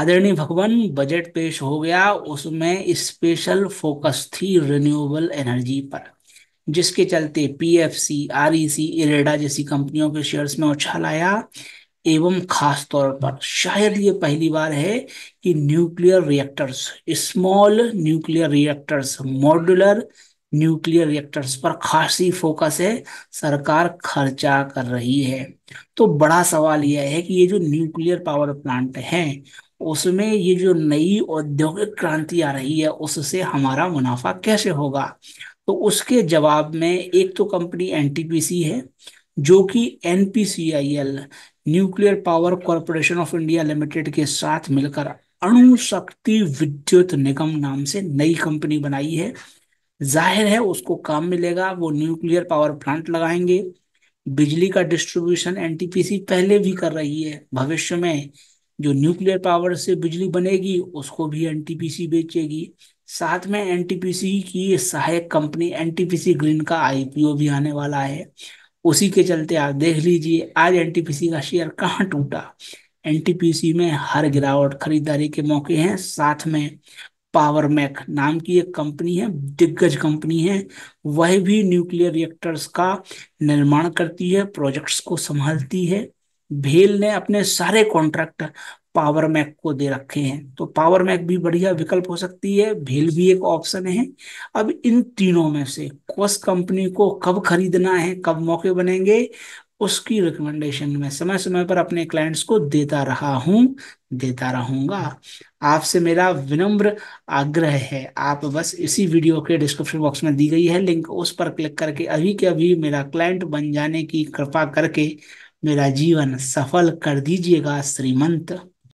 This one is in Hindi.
आदरणीय भगवान बजट पेश हो गया उसमें स्पेशल फोकस थी रिन्यूएबल एनर्जी पर जिसके चलते पीएफसी आरईसी इरेडा जैसी कंपनियों के शेयर्स में उछाल आया एवं खास तौर पर शायद ये पहली बार है कि nuclear reactors small nuclear reactors modular nuclear reactors पर खासी फोकस है सरकार खर्चा कर रही है तो बड़ा सवाल यह है कि ये जो न्यूक्लियर पावर प्लांट हैं उसमें ये जो नई औद्योगिक क्रांति आ रही है उससे हमारा मुनाफा कैसे होगा तो उसके जवाब में एक तो कंपनी एनटीपीसी है जो कि NPCIL nuclear power corporation of India limited के साथ मिलकर अणुशक्ति विद्युत निगम नाम से नई कंपनी बनाई है जाहिर है उसको काम मिलेगा वो न्यूक्लियर पावर प्लांट लगाएंगे बिजली का डिस्ट्रीब्यूशन एनटीपीसी पहले भी कर रही है भविष्य में जो न्यूक्लियर पावर से बिजली बनेगी उसको भी एनटीपीसी बेचेगी साथ में एनटीपीसी की सहायक कंपनी एनटीपीसी ग्रीन का आईपीओ भी आने वाला है उसी के चलते आप देख लीजिए आज एनटीपीसी का शेयर कहाँ टूटा एनटीपीसी में हर गिरावट खरीदारी के मौके हैं साथ में पावर मैक नाम की एक कंपनी है दिग्गज कंपनी है वह भी न्यूक्लियर रिएक्टर्स का निर्माण करती है प्रोजेक्ट्स को संभालती है भेल ने अपने सारे कॉन्ट्रैक्ट पावर मैक को दे रखे हैं तो पावर मैक भी बढ़िया विकल्प हो सकती है भेल भी एक ऑप्शन है अब इन तीनों में से कौस कंपनी को कब खरीदना है कब मौके बनेंगे उसकी रिकमेंडेशन में समय समय पर अपने क्लाइंट्स को देता रहा हूं देता रहूंगा आपसे मेरा विनम्र आग्रह है आप बस इसी वीडियो के डिस्क्रिप्शन बॉक्स में दी गई है लिंक उस पर क्लिक करके अभी के अभी मेरा क्लाइंट बन जाने की कृपा करके मेरा जीवन सफल कर दीजिएगा श्रीमंत